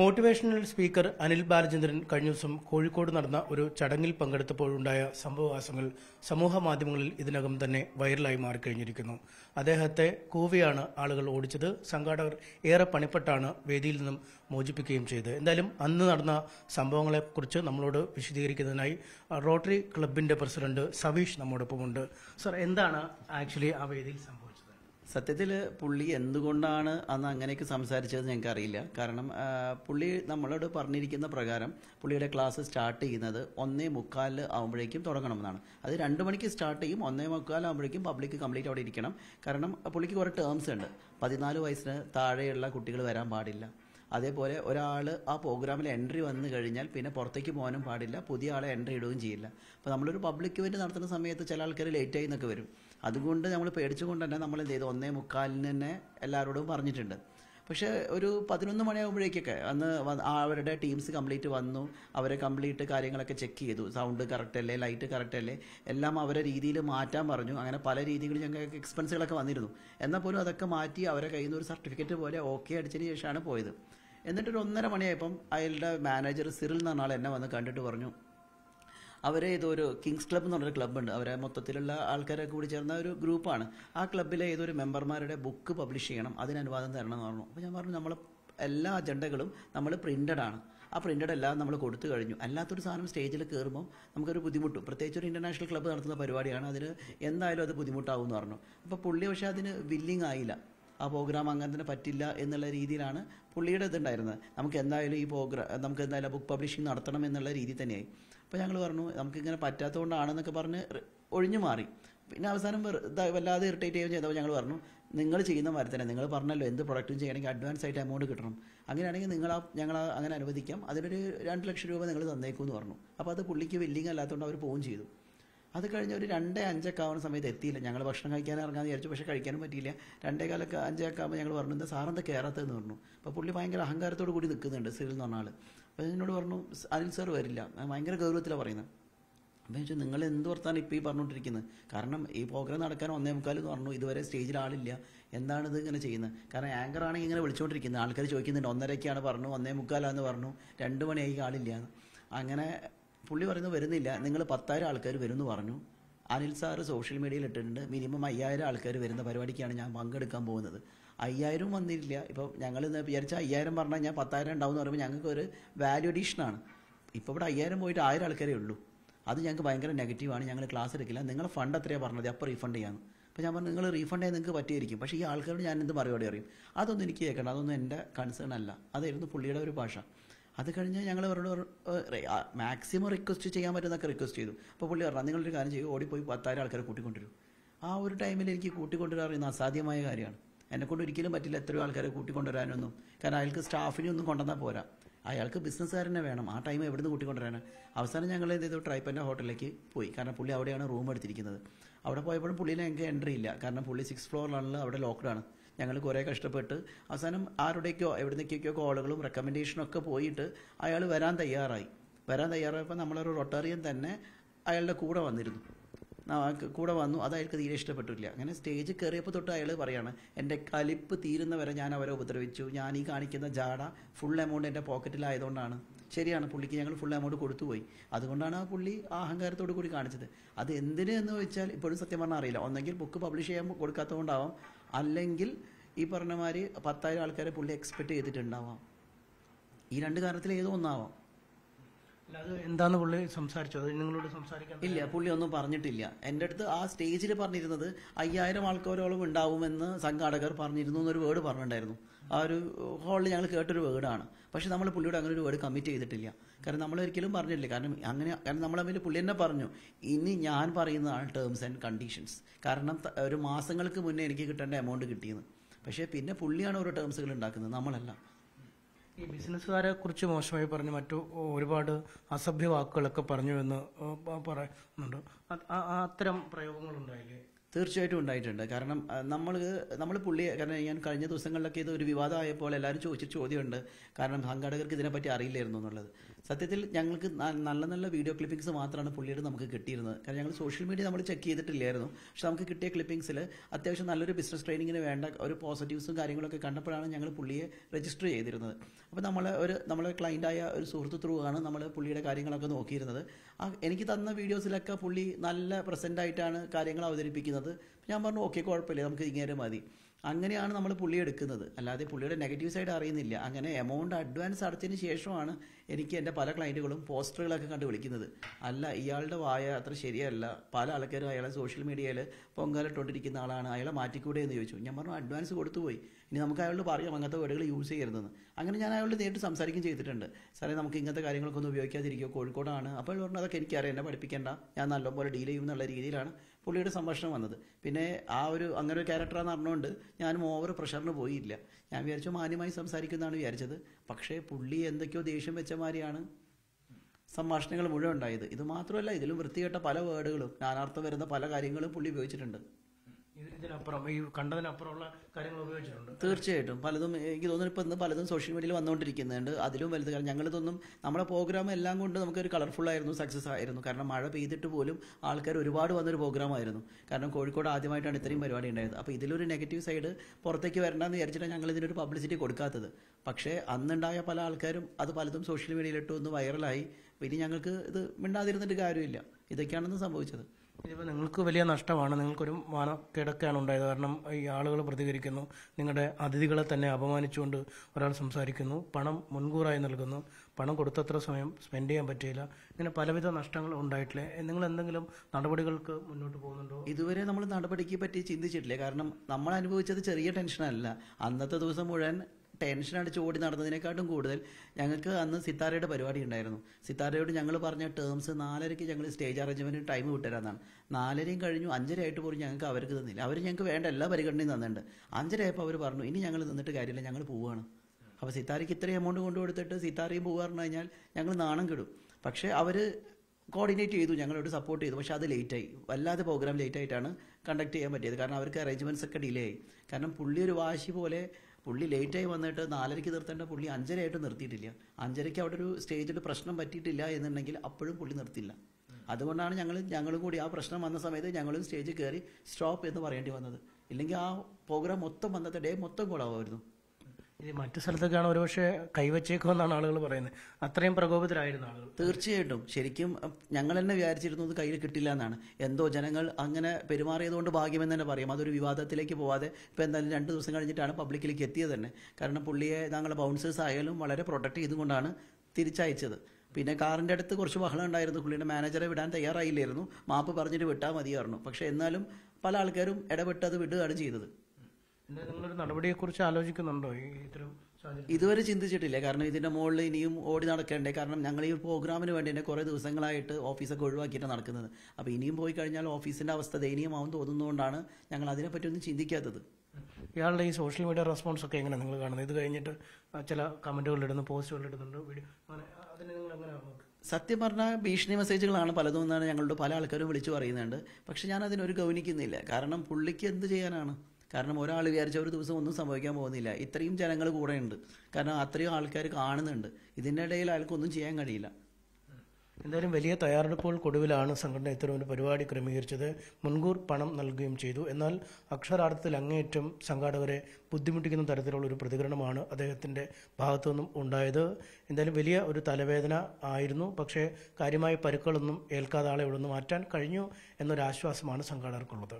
motivational speaker Anil Balachandran കഴിഞ്ഞ ദിവസം കോഴിക്കോട് നടന്ന ഒരു ചടങ്ങിൽ പങ്കെടുത്തപ്പോഴുണ്ടായ സംഭവവാസങ്ങൾ സമൂഹ മാധ്യമങ്ങളിൽ ഇതിനകം തന്നെ വൈറലായി മാറിക്കഴിഞ്ഞിരിക്കുന്നു അദ്ദേഹത്തെ കൂവിയാണ് ആളുകൾ ഓടിച്ചത് സംഘാടകർ ഏറെ പണിപ്പെട്ടാണ് വേദിയിൽ നിന്നും മോചിപ്പിക്കുകയും ചെയ്തത് എന്തായാലും അന്ന് നടന്ന സംഭവങ്ങളെക്കുറിച്ച് നമ്മളോട് വിശദീകരിക്കുന്നതിനായി റോട്ടറി ക്ലബിന്റെ പ്രസിഡന്റ് സവീഷ് നമ്മോടൊപ്പമുണ്ട് സർ എന്താണ് ആക്ച്വലി ആ വേദിയിൽ സംഭവം സത്യത്തിൽ പുള്ളി എന്തുകൊണ്ടാണ് അന്ന് അങ്ങനെയൊക്കെ സംസാരിച്ചത് ഞങ്ങൾക്ക് അറിയില്ല കാരണം പുള്ളി നമ്മളോട് പറഞ്ഞിരിക്കുന്ന പ്രകാരം പുള്ളിയുടെ ക്ലാസ് സ്റ്റാർട്ട് ചെയ്യുന്നത് ഒന്നേ മുക്കാൽ ആകുമ്പോഴേക്കും തുടങ്ങണമെന്നാണ് അത് രണ്ട് മണിക്ക് സ്റ്റാർട്ട് ചെയ്യും ഒന്നേ മുക്കാൽ ആകുമ്പോഴേക്കും പബ്ലിക് കംപ്ലീറ്റ് അവിടെ ഇരിക്കണം കാരണം പുള്ളിക്ക് കുറേ ടേംസ് ഉണ്ട് പതിനാല് വയസ്സിന് താഴെയുള്ള കുട്ടികൾ വരാൻ പാടില്ല അതേപോലെ ഒരാൾ ആ പ്രോഗ്രാമിൽ എൻട്രി വന്നു കഴിഞ്ഞാൽ പിന്നെ പുറത്തേക്ക് പോകാനും പാടില്ല പുതിയ ആളെ എൻട്രി ഇടുകയും ചെയ്യില്ല അപ്പോൾ നമ്മളൊരു പബ്ലിക് ഇവൻറ്റ് നടത്തുന്ന സമയത്ത് ചില ആൾക്കാർ ആയി എന്നൊക്കെ വരും അതുകൊണ്ട് നമ്മൾ പേടിച്ചുകൊണ്ട് തന്നെ നമ്മൾ എന്ത് ചെയ്തു ഒന്നേ മുക്കാലിന് തന്നെ എല്ലാവരോടും പറഞ്ഞിട്ടുണ്ട് പക്ഷേ ഒരു പതിനൊന്ന് മണിയാകുമ്പോഴേക്കൊക്കെ അന്ന് അവരുടെ ടീംസ് കംപ്ലീറ്റ് വന്നു അവരെ കംപ്ലീറ്റ് കാര്യങ്ങളൊക്കെ ചെക്ക് ചെയ്തു സൗണ്ട് കറക്റ്റ് അല്ലേ ലൈറ്റ് കറക്റ്റ് അല്ലേ എല്ലാം അവരെ രീതിയിൽ മാറ്റാൻ പറഞ്ഞു അങ്ങനെ പല രീതികളിൽ ഞങ്ങൾക്ക് എക്സ്പെൻസുകളൊക്കെ വന്നിരുന്നു എന്നാൽ പോലും അതൊക്കെ മാറ്റി അവരെ കയ്യിൽ നിന്ന് ഒരു സർട്ടിഫിക്കറ്റ് പോലെ ഓക്കെ അടിച്ചതിന് ശേഷമാണ് പോയത് എന്നിട്ട് ഒരു ഒന്നര മണിയായപ്പം അയാളുടെ മാനേജർ സിറിൽ എന്ന് പറഞ്ഞ ആൾ എന്നെ വന്ന് കണ്ടിട്ട് പറഞ്ഞു അവരെ ഇതൊരു കിങ്സ് ക്ലബ്ബ് എന്ന് പറഞ്ഞൊരു ക്ലബ്ബുണ്ട് അവരെ മൊത്തത്തിലുള്ള ആൾക്കാരൊക്കെ കൂടി ചേർന്ന ഒരു ഗ്രൂപ്പാണ് ആ ക്ലബ്ബിലെ ഏതൊരു മെമ്പർമാരുടെ ബുക്ക് പബ്ലിഷ് ചെയ്യണം അതിന് അനുവാദം തരണം എന്ന് പറഞ്ഞു അപ്പോൾ ഞാൻ പറഞ്ഞു നമ്മൾ എല്ലാ അജണ്ടകളും നമ്മൾ പ്രിന്റഡ് ആണ് ആ പ്രിന്റഡ് എല്ലാം നമ്മൾ കൊടുത്തു കഴിഞ്ഞു അല്ലാത്തൊരു സാധനം സ്റ്റേജിൽ കയറുമ്പോൾ നമുക്കൊരു ബുദ്ധിമുട്ടും പ്രത്യേകിച്ച് ഒരു ഇൻ്റർനാഷണൽ ക്ലബ്ബ് നടത്തുന്ന പരിപാടിയാണ് അതിന് എന്തായാലും അത് ബുദ്ധിമുട്ടാവും എന്ന് പറഞ്ഞു അപ്പോൾ പുള്ളി പക്ഷേ അതിന് വില്ലിങ് ആയില്ല ആ പ്രോഗ്രാം അങ്ങനെ പറ്റില്ല എന്നുള്ള രീതിയിലാണ് പുള്ളിയുടെ ഇതുണ്ടായിരുന്നത് നമുക്ക് എന്തായാലും ഈ പ്രോഗ്രാം നമുക്ക് എന്തായാലും ബുക്ക് പബ്ലിഷിംഗ് നടത്തണം എന്നുള്ള രീതി തന്നെയായി അപ്പോൾ ഞങ്ങൾ പറഞ്ഞു നമുക്കിങ്ങനെ പറ്റാത്തതുകൊണ്ടാണെന്നൊക്കെ പറഞ്ഞ് ഒഴിഞ്ഞു മാറി പിന്നെ അവസാനം വല്ലാതെ ഇറിറ്റേറ്റ് ചെയ്യുകയും ചെയ്തപ്പോൾ ഞങ്ങൾ പറഞ്ഞു നിങ്ങൾ ചെയ്യുന്ന മാതിരി തന്നെ നിങ്ങൾ പറഞ്ഞല്ലോ എന്ത് പ്രൊഡക്റ്റും ചെയ്യണമെങ്കിൽ അഡ്വാൻസ് ആയിട്ട് എമൗണ്ട് കിട്ടണം അങ്ങനെയാണെങ്കിൽ നിങ്ങൾ ഞങ്ങൾ അങ്ങനെ അനുവദിക്കാം അതിനൊരു രണ്ട് ലക്ഷം രൂപ നിങ്ങൾ തന്നേക്കും എന്ന് പറഞ്ഞു അപ്പോൾ അത് പുള്ളിക്ക് വില്ലിങ് അല്ലാത്തതുകൊണ്ട് അവർ പോവുകയും ചെയ്തു അത് കഴിഞ്ഞ് ഒരു രണ്ടേ അഞ്ചൊക്കെ ആവുന്ന സമയത്ത് എത്തിയില്ല ഞങ്ങൾ ഭക്ഷണം കഴിക്കാൻ ഇറങ്ങാമെന്ന് വിചാരിച്ചു പക്ഷേ കഴിക്കാനും പറ്റിയില്ല രണ്ടേ കാലൊക്കെ അഞ്ചൊക്കെ ആകുമ്പോൾ ഞങ്ങൾ പറഞ്ഞു എന്താ സാറെന്താ കയറാത്തതെന്ന് പറഞ്ഞു അപ്പോൾ പുള്ളി ഭയങ്കര അഹങ്കാരത്തോട് കൂടി നിൽക്കുന്നുണ്ട് സിറിൽ എന്ന് പറഞ്ഞ അപ്പോൾ എന്നോട് പറഞ്ഞു അനിൽ സാർ വരില്ല ഭയങ്കര ഗൗരവത്തിലാണ് പറയുന്നത് അപ്പോൾ ചോദിച്ചു നിങ്ങൾ എന്ത് വർത്താണ് ഇപ്പോൾ ഈ പറഞ്ഞുകൊണ്ടിരിക്കുന്നത് കാരണം ഈ പ്രോഗ്രാം നടക്കാൻ ഒന്നേ എന്ന് പറഞ്ഞു ഇതുവരെ സ്റ്റേജിൽ ആളില്ല എന്താണ് ഇത് ഇങ്ങനെ ചെയ്യുന്നത് കാരണം ആങ്കർ ആണെങ്കിൽ ഇങ്ങനെ വിളിച്ചുകൊണ്ടിരിക്കുന്നത് ആൾക്കാർ ചോദിക്കുന്നുണ്ട് ഒന്നരക്കാണ് പറഞ്ഞു ഒന്നേ മുക്കാലാന്ന് പറഞ്ഞു രണ്ട് മണിയായി ആളില്ല അങ്ങനെ പുള്ളി പറയുന്നു വരുന്നില്ല നിങ്ങൾ പത്തായിരം ആൾക്കാർ വരുമെന്ന് പറഞ്ഞു അനിൽ സാറ് സോഷ്യൽ മീഡിയയിൽ ഇട്ടിട്ടുണ്ട് മിനിമം അയ്യായിരം ആൾക്കാർ വരുന്ന പരിപാടിക്കാണ് ഞാൻ പങ്കെടുക്കാൻ പോകുന്നത് അയ്യായിരം വന്നിട്ടില്ല ഇപ്പം ഞങ്ങൾ ഇന്ന് വിചാരിച്ച അയ്യായിരം പറഞ്ഞാൽ ഞാൻ പത്തായിരം ഉണ്ടാവും എന്ന് പറയുമ്പോൾ ഞങ്ങൾക്ക് ഒരു വാല്യൂ അഡീഷനാണ് ഇപ്പോൾ ഇവിടെ അയ്യായിരം പോയിട്ട് ആയിരം ആൾക്കാരേ ഉള്ളൂ അത് ഞങ്ങൾക്ക് ഭയങ്കര നെഗറ്റീവാണ് ഞങ്ങൾ ക്ലാസ് എടുക്കില്ല നിങ്ങൾ ഫണ്ട് എത്രയാണ് പറഞ്ഞത് അപ്പോൾ റീഫണ്ട് ചെയ്യാമെന്ന് അപ്പോൾ ഞാൻ പറഞ്ഞു നിങ്ങൾ റീഫണ്ട് ചെയ്യാൻ നിങ്ങൾക്ക് പറ്റിയിരിക്കും പക്ഷേ ഈ ആൾക്കാരോട് ഞാൻ എന്ത് മറുപടി അറിയും അതൊന്നും എനിക്ക് കേൾക്കണം അതൊന്നും എൻ്റെ കൺസേൺ അല്ല അതായിരുന്നു പുള്ളിയുടെ ഒരു ഭാഷ അത് കഴിഞ്ഞ് ഞങ്ങൾ അവരോട് മാക്സിമം റിക്വസ്റ്റ് ചെയ്യാൻ പറ്റുന്നൊക്കെ റിക്വസ്റ്റ് ചെയ്തു അപ്പോൾ പുള്ളി പറഞ്ഞു നിങ്ങളൊരു കാര്യം ചെയ്യും ഓടിപ്പോയി പത്തായിരം ആൾക്കാരെ കൂട്ടിക്കൊണ്ടുവരും ആ ഒരു ടൈമിൽ എനിക്ക് കൂട്ടിക്കൊണ്ടുവരാൻ അറിയുന്ന അസാധ്യമായ കാര്യമാണ് എന്നെക്കൊണ്ട് ഒരിക്കലും പറ്റില്ല എത്രയോ ആൾക്കാരെ കൂട്ടിക്കൊണ്ടുവരാനൊന്നും കാരണം അയാൾക്ക് സ്റ്റാഫിനെ ഒന്നും കൊണ്ടുവന്നാൽ പോരാ അയാൾക്ക് ബിസിനസ്സുകാരനെ വേണം ആ ടൈം എവിടുന്ന് കൂട്ടിക്കൊണ്ടുവരാനാണ് അവസാനം ഞങ്ങൾ എന്ത് ചെയ്തു ട്രൈപ്പൻ്റെ ഹോട്ടലിലേക്ക് പോയി കാരണം പുള്ളി അവിടെയാണ് റൂം എടുത്തിരിക്കുന്നത് അവിടെ പോയപ്പോഴും പുള്ളിയിൽ ഞങ്ങൾക്ക് എൻട്രി ഇല്ല കാരണം പുള്ളി സിക്സ് ഫ്ലോറിലാണല്ലോ അവിടെ ലോക്ക്ഡാണ് ഞങ്ങൾ കുറേ കഷ്ടപ്പെട്ട് അവസാനം ആരുടെയൊക്കെയോ എവിടുന്നേക്കൊക്കെ കോളുകളും റെക്കമെൻഡേഷനൊക്കെ പോയിട്ട് അയാൾ വരാൻ തയ്യാറായി വരാൻ തയ്യാറായപ്പോൾ നമ്മളൊരു റൊട്ടേറിയൻ തന്നെ അയാളുടെ കൂടെ വന്നിരുന്നു കൂടെ വന്നു അത് അയാൾക്ക് തീരെ ഇഷ്ടപ്പെട്ടില്ല അങ്ങനെ സ്റ്റേജ് കയറിയപ്പോൾ തൊട്ട് അയാൾ പറയാണ് എൻ്റെ കലിപ്പ് തീരുന്നവരെ ഞാൻ അവരെ ഉപദ്രവിച്ചു ഞാൻ ഈ കാണിക്കുന്ന ജാട ഫുൾ എമൗണ്ട് എൻ്റെ പോക്കറ്റിലായതുകൊണ്ടാണ് ശരിയാണ് പുള്ളിക്ക് ഞങ്ങൾ ഫുൾ എമൗണ്ട് കൊടുത്തു പോയി അതുകൊണ്ടാണ് ആ പുള്ളി ആ അഹങ്കാരത്തോട് കൂടി കാണിച്ചത് അത് എന്തിന് എന്ന് വെച്ചാൽ ഇപ്പോഴും സത്യം പറഞ്ഞാൽ അറിയില്ല ഒന്നെങ്കിൽ ബുക്ക് പബ്ലിഷ് ചെയ്യാൻ കൊടുക്കാത്തതുകൊണ്ടാവാം അല്ലെങ്കിൽ ഈ പറഞ്ഞമാതിരി പത്തായിരം ആൾക്കാരെ പുള്ളി എക്സ്പെക്ട് ചെയ്തിട്ടുണ്ടാവാം ഈ രണ്ട് കാരണത്തിൽ ഏതോ ഒന്നാവാം എന്താന്ന് പുള്ളി സംസാരിച്ചു അത് നിങ്ങളോട് സംസാരിക്കാൻ ഇല്ല പുള്ളി ഒന്നും പറഞ്ഞിട്ടില്ല എൻ്റെ അടുത്ത് ആ സ്റ്റേജിൽ പറഞ്ഞിരുന്നത് അയ്യായിരം ആൾക്കാരോളം ഉണ്ടാവുമെന്ന് സംഘാടകർ പറഞ്ഞിരുന്നു എന്നൊരു വേർഡ് പറഞ്ഞിട്ടുണ്ടായിരുന്നു ആ ഒരു ഹോളിൽ ഞങ്ങൾ കേട്ടൊരു വേർഡാണ് പക്ഷെ നമ്മൾ പുള്ളിയോട് അങ്ങനെ ഒരു വേർഡ് കമ്മിറ്റ് ചെയ്തിട്ടില്ല കാരണം നമ്മൾ ഒരിക്കലും പറഞ്ഞിട്ടില്ല കാരണം അങ്ങനെ കാരണം നമ്മൾ തമ്മിൽ പുള്ളി എന്നെ പറഞ്ഞു ഇനി ഞാൻ പറയുന്നതാണ് ടേംസ് ആൻഡ് കണ്ടീഷൻസ് കാരണം ഒരു മാസങ്ങൾക്ക് മുന്നേ എനിക്ക് കിട്ടേണ്ട എമൗണ്ട് കിട്ടിയത് പക്ഷേ പിന്നെ പുള്ളിയാണ് ഓരോ ടേംസുകൾ ഉണ്ടാക്കുന്നത് നമ്മളല്ല ഈ ബിസിനസ്സുകാരെ കുറിച്ച് മോശമായി പറഞ്ഞ് മറ്റു ഒരുപാട് അസഭ്യ വാക്കുകളൊക്കെ പറഞ്ഞു എന്ന് പറയുന്നുണ്ട് അത്തരം പ്രയോഗങ്ങൾ ഉണ്ടായില്ലേ തീർച്ചയായിട്ടും ഉണ്ടായിട്ടുണ്ട് കാരണം നമ്മൾ നമ്മൾ പുള്ളി കാരണം ഞാൻ കഴിഞ്ഞ ദിവസങ്ങളിലൊക്കെ ഇത് ഒരു വിവാദമായപ്പോൾ എല്ലാവരും ചോദിച്ച ചോദ്യമുണ്ട് കാരണം സംഘാടകർക്ക് ഇതിനെപ്പറ്റി അറിയില്ലായിരുന്നു എന്നുള്ളത് സത്യത്തിൽ ഞങ്ങൾക്ക് നല്ല നല്ല വീഡിയോ ക്ലിപ്പിംഗ്സ് മാത്രമാണ് പുള്ളിയുടെ നമുക്ക് കിട്ടിയിരുന്നത് കാരണം ഞങ്ങൾ സോഷ്യൽ മീഡിയ നമ്മൾ ചെക്ക് ചെയ്തിട്ടില്ലായിരുന്നു പക്ഷെ നമുക്ക് കിട്ടിയ ക്ലിപ്പിംഗ്സിൽ അത്യാവശ്യം നല്ലൊരു ബിസിനസ് ട്രെയിനിങ്ങിന് വേണ്ട ഒരു പോസിറ്റീവ്സും കാര്യങ്ങളൊക്കെ കണ്ടപ്പോഴാണ് ഞങ്ങൾ പുള്ളിയെ രജിസ്റ്റർ ചെയ്തിരുന്നത് അപ്പോൾ നമ്മൾ ഒരു നമ്മളെ ക്ലൈൻ്റായ ഒരു സുഹൃത്ത് ത്രൂ ആണ് നമ്മൾ പുള്ളിയുടെ കാര്യങ്ങളൊക്കെ നോക്കിയിരുന്നത് എനിക്ക് തന്ന വീഡിയോസിലൊക്കെ പുള്ളി നല്ല പ്രസൻ്റായിട്ടാണ് കാര്യങ്ങൾ അവതരിപ്പിക്കുന്നത് ചെയ്യുന്നത് ഞാൻ പറഞ്ഞു ഓക്കെ കുഴപ്പമില്ല നമുക്ക് ഇങ്ങനെ മതി അങ്ങനെയാണ് നമ്മൾ പുള്ളി എടുക്കുന്നത് അല്ലാതെ പുള്ളിയുടെ നെഗറ്റീവ് സൈഡ് അറിയുന്നില്ല അങ്ങനെ എമൗണ്ട് അഡ്വാൻസ് അടച്ചതിന് ശേഷമാണ് എനിക്ക് എൻ്റെ പല ക്ലയൻറ്റുകളും പോസ്റ്ററുകളൊക്കെ കണ്ട് വിളിക്കുന്നത് അല്ല ഇയാളുടെ വായ അത്ര ശരിയല്ല പല ആൾക്കാരും അയാളെ സോഷ്യൽ മീഡിയയിൽ പൊങ്കാലിട്ടുകൊണ്ടിരിക്കുന്ന ആളാണ് അയാളെ മാറ്റിക്കൂടെ എന്ന് ചോദിച്ചു ഞാൻ പറഞ്ഞു അഡ്വാൻസ് കൊടുത്തു പോയി ഇനി നമുക്ക് അയാളോട് പറയാം അങ്ങനത്തെ വേടുകൾ യൂസ് ചെയ്യരുതെന്ന് അങ്ങനെ ഞാൻ അയാളോട് നേരിട്ട് സംസാരിക്കുകയും ചെയ്തിട്ടുണ്ട് സാറേ നമുക്ക് ഇങ്ങനത്തെ കാര്യങ്ങളൊക്കെ ഒന്ന് ഉപയോഗിക്കാതിരിക്കുമോ കോഴിക്കോടാണ് അപ്പോൾ പറഞ്ഞു അതൊക്കെ എനിക്കറിയാം എന്നെ പഠിപ്പിക്കേണ്ട ഞാൻ നല്ലപോലെ ഡീൽ ചെയ്യും എന്നുള്ള രീതിയിലാണ് പുള്ളിയുടെ സംഭാഷണം വന്നത് പിന്നെ ആ ഒരു അങ്ങനെ ഒരു ക്യാരക്ടറാണെന്ന് അറിഞ്ഞുകൊണ്ട് ഞാനും ഓവർ പ്രഷറിന് പോയില്ല ഞാൻ വിചാരിച്ചു മാന്യമായി സംസാരിക്കുന്നതാണ് വിചാരിച്ചത് പക്ഷേ പുള്ളി എന്തൊക്കെയോ ദേഷ്യം വെച്ച മാതിരിയാണ് സംഭാഷണങ്ങൾ മുഴുവൻ ഉണ്ടായത് ഇത് മാത്രമല്ല ഇതിലും വൃത്തികെട്ട പല വേർഡുകളും നാനാർത്ഥം വരുന്ന പല കാര്യങ്ങളും പുള്ളി ഉപയോഗിച്ചിട്ടുണ്ട് തീർച്ചയായിട്ടും പലതും എനിക്ക് തോന്നുന്നു ഇപ്പം ഇന്ന് പലതും സോഷ്യൽ മീഡിയയിൽ വന്നുകൊണ്ടിരിക്കുന്നുണ്ട് അതിലും വലുത് കാരണം ഞങ്ങളിതൊന്നും നമ്മുടെ പ്രോഗ്രാം എല്ലാം കൊണ്ട് നമുക്കൊരു കളർഫുൾ ആയിരുന്നു സക്സസ് ആയിരുന്നു കാരണം മഴ പെയ്തിട്ട് പോലും ആൾക്കാർ ഒരുപാട് വന്നൊരു പ്രോഗ്രാം ആയിരുന്നു കാരണം കോഴിക്കോട് ആദ്യമായിട്ടാണ് ഇത്രയും പരിപാടി ഉണ്ടായത് അപ്പോൾ ഇതിലൊരു നെഗറ്റീവ് സൈഡ് പുറത്തേക്ക് വരണമെന്ന് വിചാരിച്ചിട്ടാണ് ഞങ്ങൾ ഇതിനൊരു പബ്ലിസിറ്റി കൊടുക്കാത്തത് പക്ഷേ അന്നുണ്ടായ പല ആൾക്കാരും അത് പലതും സോഷ്യൽ മീഡിയയിലിട്ട് ഒന്ന് വൈറലായി പിന്നെ ഞങ്ങൾക്ക് ഇത് മിണ്ടാതിരുന്നിട്ട് കാര്യമില്ല ഇതൊക്കെയാണെന്ന് സംഭവിച്ചത് ഇതിപ്പോൾ നിങ്ങൾക്ക് വലിയ നഷ്ടമാണ് നിങ്ങൾക്കൊരു മാനക്കേടൊക്കെയാണ് ഉണ്ടായത് കാരണം ഈ ആളുകൾ പ്രതികരിക്കുന്നു നിങ്ങളുടെ അതിഥികളെ തന്നെ അപമാനിച്ചുകൊണ്ട് ഒരാൾ സംസാരിക്കുന്നു പണം മുൻകൂറായി നൽകുന്നു പണം കൊടുത്തത്ര സമയം സ്പെൻഡ് ചെയ്യാൻ പറ്റിയില്ല ഇങ്ങനെ പലവിധ നഷ്ടങ്ങൾ ഉണ്ടായിട്ടില്ല നിങ്ങൾ എന്തെങ്കിലും നടപടികൾക്ക് മുന്നോട്ട് പോകുന്നുണ്ടോ ഇതുവരെ നമ്മൾ നടപടിക്ക് പറ്റി ചിന്തിച്ചിട്ടില്ല കാരണം നമ്മൾ അനുഭവിച്ചത് ചെറിയ ടെൻഷനല്ല അന്നത്തെ ദിവസം മുഴുവൻ ടെൻഷൻ അടിച്ച് ഓടി നടന്നതിനെക്കാട്ടും കൂടുതൽ ഞങ്ങൾക്ക് അന്ന് സിത്താരയുടെ പരിപാടി ഉണ്ടായിരുന്നു സിത്താരയോട് ഞങ്ങൾ പറഞ്ഞ ടേംസ് നാലരയ്ക്ക് ഞങ്ങൾ സ്റ്റേജ് അറേഞ്ച്മെൻറ്റിന് ടൈം വിട്ടരാന്നാണ് നാലരയും കഴിഞ്ഞു അഞ്ചരയായിട്ട് പോലും ഞങ്ങൾക്ക് അവർക്ക് തന്നില്ല അവർ ഞങ്ങൾക്ക് വേണ്ട എല്ലാ പരിഗണനയും തന്നിട്ടുണ്ട് അഞ്ചരയായപ്പോൾ അവർ പറഞ്ഞു ഇനി ഞങ്ങൾ നിന്നിട്ട് കാര്യമില്ല ഞങ്ങൾ പോവുകയാണ് അപ്പോൾ സിത്താരയ്ക്ക് ഇത്രയും എമൗണ്ട് കൊണ്ടു കൊടുത്തിട്ട് സിത്താരയും പോവുക പറഞ്ഞു കഴിഞ്ഞാൽ ഞങ്ങൾ നാണം കിടും പക്ഷേ അവർ കോർഡിനേറ്റ് ചെയ്തു ഞങ്ങളോട് സപ്പോർട്ട് ചെയ്തു പക്ഷേ അത് ലേറ്റായി വല്ലാതെ പ്രോഗ്രാം ലേറ്റ് ആയിട്ടാണ് കണ്ടക്ട് ചെയ്യാൻ പറ്റിയത് കാരണം അവർക്ക് അറേഞ്ച്മെൻറ്റ്സ് ഒക്കെ ഡിലേ ആയി കാരണം പുള്ളി ഒരു വാശി പോലെ പുള്ളി ലേറ്റായി വന്നിട്ട് നാലരയ്ക്ക് നിർത്തേണ്ട പുള്ളി അഞ്ചരയായിട്ട് നിർത്തിയിട്ടില്ല അഞ്ചരയ്ക്ക് അവിടെ ഒരു സ്റ്റേജിൽ പ്രശ്നം പറ്റിയിട്ടില്ല എന്നുണ്ടെങ്കിൽ അപ്പോഴും പുള്ളി നിർത്തില്ല അതുകൊണ്ടാണ് ഞങ്ങൾ ഞങ്ങളും കൂടി ആ പ്രശ്നം വന്ന സമയത്ത് ഞങ്ങളും സ്റ്റേജിൽ കയറി സ്റ്റോപ്പ് എന്ന് പറയേണ്ടി വന്നത് ഇല്ലെങ്കിൽ ആ പ്രോഗ്രാം മൊത്തം വന്നത്തെ ഡേ മൊത്തം കൊളാവുമായിരുന്നു ഇത് മറ്റു സ്ഥലത്തൊക്കെയാണ് ഒരുപക്ഷെ കൈവച്ചേക്കുമെന്നാണ് ആളുകൾ പറയുന്നത് അത്രയും പ്രകോപിതരായിരുന്നു ആളുകൾ തീർച്ചയായിട്ടും ശരിക്കും ഞങ്ങൾ തന്നെ അത് കയ്യിൽ കിട്ടില്ല എന്നാണ് എന്തോ ജനങ്ങൾ അങ്ങനെ പെരുമാറിയതുകൊണ്ട് ഭാഗ്യമെന്ന് തന്നെ പറയും അതൊരു വിവാദത്തിലേക്ക് പോവാതെ ഇപ്പോൾ എന്തായാലും രണ്ട് ദിവസം കഴിഞ്ഞിട്ടാണ് പബ്ലിക്കിലേക്ക് എത്തിയത് തന്നെ കാരണം പുള്ളിയെ ഞങ്ങളുടെ ബൗൺസേഴ്സ് ആയാലും വളരെ പ്രൊട്ടക്റ്റ് ചെയ്തുകൊണ്ടാണ് തിരിച്ചയച്ചത് പിന്നെ കാറിൻ്റെ അടുത്ത് കുറച്ച് ബഹളം ഉണ്ടായിരുന്നു പുള്ളിയുടെ മാനേജറെ വിടാൻ തയ്യാറായില്ലായിരുന്നു മാപ്പ് പറഞ്ഞിട്ട് വിട്ടാൽ മതിയായിരുന്നു പക്ഷേ എന്നാലും പല ആൾക്കാരും ഇടപെട്ട് അത് വിടുകയാണ് ചെയ്തത് നടപടിയെക്കുറിച്ച് ആലോചിക്കുന്നുണ്ടോ ഇത്തരം ഇതുവരെ ചിന്തിച്ചിട്ടില്ല കാരണം ഇതിന്റെ മുകളിൽ ഇനിയും ഓടി നടക്കേണ്ടേ കാരണം ഞങ്ങൾ ഈ പ്രോഗ്രാമിന് വേണ്ടി തന്നെ കുറേ ദിവസങ്ങളായിട്ട് ഓഫീസൊക്കെ ഒഴിവാക്കിയിട്ടാണ് നടക്കുന്നത് അപ്പോൾ ഇനിയും പോയി കഴിഞ്ഞാൽ ഓഫീസിന്റെ അവസ്ഥ ദയനീയമാവും തോന്നുന്നതുകൊണ്ടാണ് ഞങ്ങൾ അതിനെപ്പറ്റി ഒന്നും ചിന്തിക്കാത്തത് ഇയാളുടെ ഈ സോഷ്യൽ മീഡിയ റെസ്പോൺസ് ഒക്കെ എങ്ങനെ നിങ്ങൾ കാണുന്നത് ഇത് കഴിഞ്ഞിട്ട് ചില കമന്റുകൾ ഇടുന്നു പോസ്റ്റുകൾ ഇടുന്നുണ്ട് വീഡിയോ അതിനെ നിങ്ങൾ സത്യം പറഞ്ഞാൽ ഭീഷണി മെസ്സേജുകളാണ് പലതും എന്നാണ് ഞങ്ങളുടെ പല ആൾക്കാരും വിളിച്ചു പറയുന്നുണ്ട് പക്ഷെ ഞാൻ അതിനൊരു ഗൗനിക്കുന്നില്ല കാരണം പുള്ളിക്ക് എന്ത് ചെയ്യാനാണ് കാരണം ഒരാൾ വിചാരിച്ച ഒരു ദിവസം ഒന്നും സംഭവിക്കാൻ പോകുന്നില്ല ഇത്രയും ജനങ്ങൾ കൂടെ ഉണ്ട് കാരണം അത്രയും ആൾക്കാർ കാണുന്നുണ്ട് ഇതിൻ്റെ ഇടയിൽ ആൾക്കൊന്നും ചെയ്യാൻ കഴിയില്ല എന്തായാലും വലിയ തയ്യാറെടുപ്പുകൾ കൊടുവിലാണ് സംഘടന ഇത്തരമൊരു പരിപാടി ക്രമീകരിച്ചത് മുൻകൂർ പണം നൽകുകയും ചെയ്തു എന്നാൽ അക്ഷരാർത്ഥത്തിൽ അങ്ങേയറ്റം സംഘാടകരെ ബുദ്ധിമുട്ടിക്കുന്ന തരത്തിലുള്ള ഒരു പ്രതികരണമാണ് അദ്ദേഹത്തിൻ്റെ ഭാഗത്തുനിന്നും ഉണ്ടായത് എന്തായാലും വലിയ ഒരു തലവേദന ആയിരുന്നു പക്ഷേ കാര്യമായ പരുക്കളൊന്നും ഏൽക്കാതെ ആളെ നിന്ന് മാറ്റാൻ കഴിഞ്ഞു എന്നൊരാശ്വാസമാണ് സംഘാടകർക്കുള്ളത്